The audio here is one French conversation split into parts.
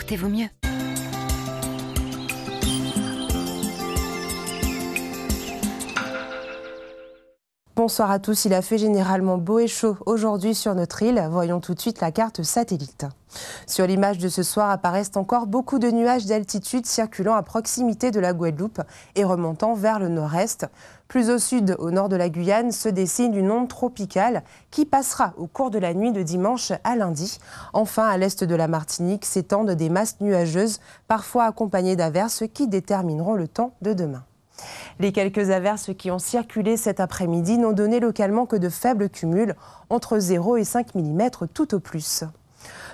portez vous mieux. Bonsoir à tous, il a fait généralement beau et chaud aujourd'hui sur notre île. Voyons tout de suite la carte satellite. Sur l'image de ce soir apparaissent encore beaucoup de nuages d'altitude circulant à proximité de la Guadeloupe et remontant vers le nord-est. Plus au sud, au nord de la Guyane, se dessine une onde tropicale qui passera au cours de la nuit de dimanche à lundi. Enfin, à l'est de la Martinique s'étendent des masses nuageuses, parfois accompagnées d'averses qui détermineront le temps de demain. Les quelques averses qui ont circulé cet après-midi n'ont donné localement que de faibles cumuls, entre 0 et 5 mm tout au plus.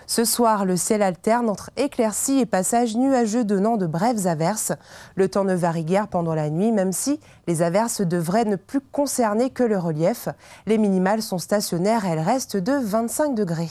Ce soir, le ciel alterne entre éclaircies et passages nuageux donnant de brèves averses. Le temps ne varie guère pendant la nuit, même si les averses devraient ne plus concerner que le relief. Les minimales sont stationnaires, elles restent de 25 degrés.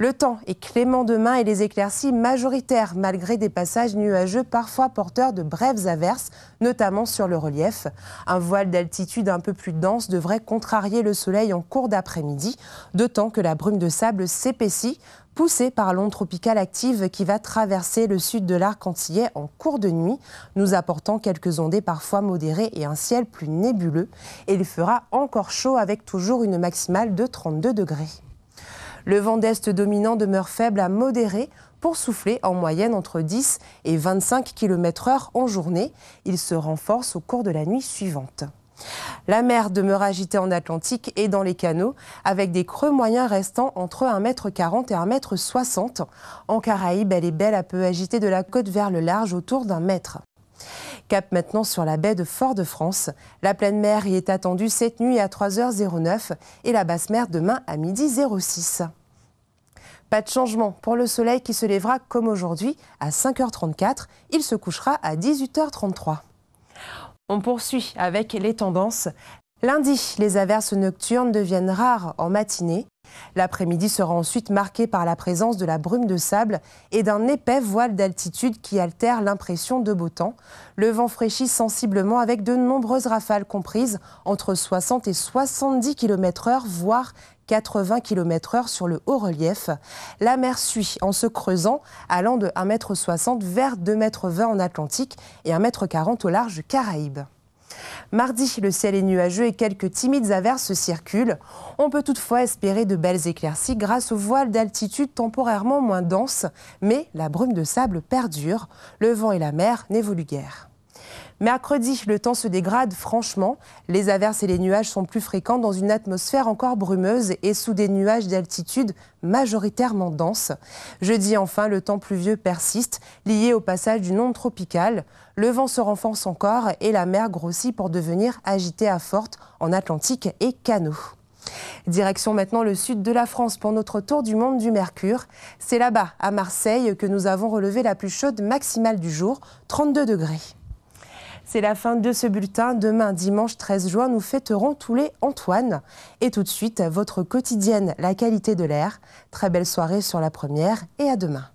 Le temps est clément demain et les éclaircies majoritaires, malgré des passages nuageux parfois porteurs de brèves averses, notamment sur le relief. Un voile d'altitude un peu plus dense devrait contrarier le soleil en cours d'après-midi, d'autant que la brume de sable s'épaissit poussée par l'onde tropicale active qui va traverser le sud de l'arc antillais en cours de nuit, nous apportant quelques ondées parfois modérées et un ciel plus nébuleux. Et il fera encore chaud avec toujours une maximale de 32 degrés. Le vent d'est dominant demeure faible à modéré pour souffler en moyenne entre 10 et 25 km/h en journée. Il se renforce au cours de la nuit suivante. La mer demeure agitée en Atlantique et dans les canaux, avec des creux moyens restant entre 1m40 et 1m60. En Caraïbe, elle est belle à peu agitée de la côte vers le large autour d'un mètre. Cap maintenant sur la baie de Fort-de-France. La pleine mer y est attendue cette nuit à 3h09 et la basse mer demain à midi 06. Pas de changement pour le soleil qui se lèvera comme aujourd'hui à 5h34. Il se couchera à 18h33. On poursuit avec les tendances. Lundi, les averses nocturnes deviennent rares en matinée. L'après-midi sera ensuite marqué par la présence de la brume de sable et d'un épais voile d'altitude qui altère l'impression de beau temps. Le vent fraîchit sensiblement avec de nombreuses rafales comprises entre 60 et 70 km/h, voire 80 km/h sur le haut relief. La mer suit en se creusant, allant de 1,60 m vers 2,20 m en Atlantique et 1,40 m au large Caraïbes. Mardi, le ciel est nuageux et quelques timides averses circulent. On peut toutefois espérer de belles éclaircies grâce aux voiles d'altitude temporairement moins denses. mais la brume de sable perdure. Le vent et la mer n'évoluent guère. Mercredi, le temps se dégrade franchement. Les averses et les nuages sont plus fréquents dans une atmosphère encore brumeuse et sous des nuages d'altitude majoritairement denses. Jeudi, enfin, le temps pluvieux persiste, lié au passage d'une onde tropicale. Le vent se renforce encore et la mer grossit pour devenir agitée à forte en Atlantique et canaux. Direction maintenant le sud de la France pour notre tour du monde du Mercure. C'est là-bas, à Marseille, que nous avons relevé la plus chaude maximale du jour, 32 degrés. C'est la fin de ce bulletin. Demain, dimanche 13 juin, nous fêterons tous les Antoine. Et tout de suite, votre quotidienne, la qualité de l'air. Très belle soirée sur la première et à demain.